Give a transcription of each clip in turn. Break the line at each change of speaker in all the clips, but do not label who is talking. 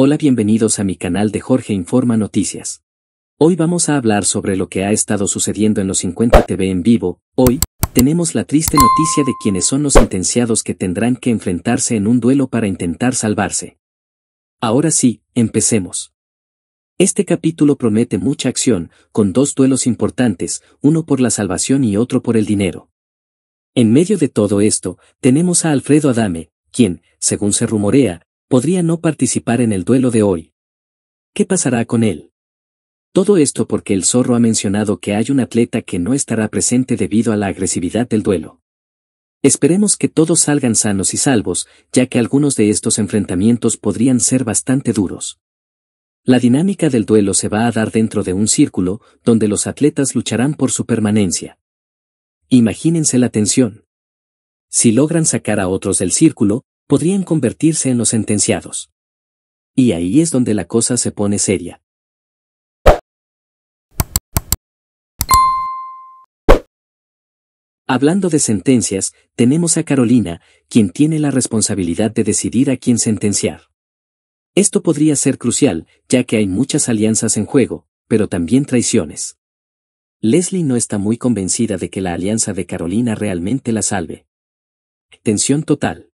Hola bienvenidos a mi canal de Jorge Informa Noticias. Hoy vamos a hablar sobre lo que ha estado sucediendo en los 50 TV en vivo, hoy, tenemos la triste noticia de quienes son los sentenciados que tendrán que enfrentarse en un duelo para intentar salvarse. Ahora sí, empecemos. Este capítulo promete mucha acción, con dos duelos importantes, uno por la salvación y otro por el dinero. En medio de todo esto, tenemos a Alfredo Adame, quien, según se rumorea, podría no participar en el duelo de hoy. ¿Qué pasará con él? Todo esto porque el zorro ha mencionado que hay un atleta que no estará presente debido a la agresividad del duelo. Esperemos que todos salgan sanos y salvos, ya que algunos de estos enfrentamientos podrían ser bastante duros. La dinámica del duelo se va a dar dentro de un círculo, donde los atletas lucharán por su permanencia. Imagínense la tensión. Si logran sacar a otros del círculo, podrían convertirse en los sentenciados. Y ahí es donde la cosa se pone seria. Hablando de sentencias, tenemos a Carolina, quien tiene la responsabilidad de decidir a quién sentenciar. Esto podría ser crucial, ya que hay muchas alianzas en juego, pero también traiciones. Leslie no está muy convencida de que la alianza de Carolina realmente la salve. Tensión total.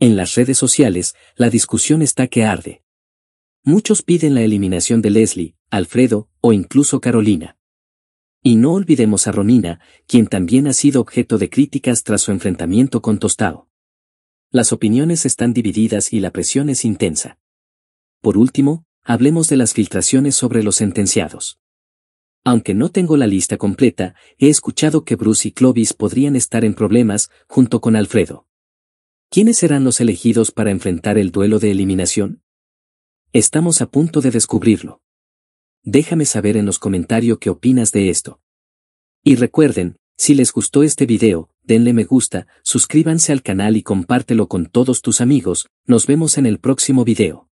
En las redes sociales, la discusión está que arde. Muchos piden la eliminación de Leslie, Alfredo o incluso Carolina. Y no olvidemos a Romina, quien también ha sido objeto de críticas tras su enfrentamiento con Tostado. Las opiniones están divididas y la presión es intensa. Por último, hablemos de las filtraciones sobre los sentenciados. Aunque no tengo la lista completa, he escuchado que Bruce y Clovis podrían estar en problemas, junto con Alfredo. ¿Quiénes serán los elegidos para enfrentar el duelo de eliminación? Estamos a punto de descubrirlo. Déjame saber en los comentarios qué opinas de esto. Y recuerden, si les gustó este video, denle me gusta, suscríbanse al canal y compártelo con todos tus amigos, nos vemos en el próximo video.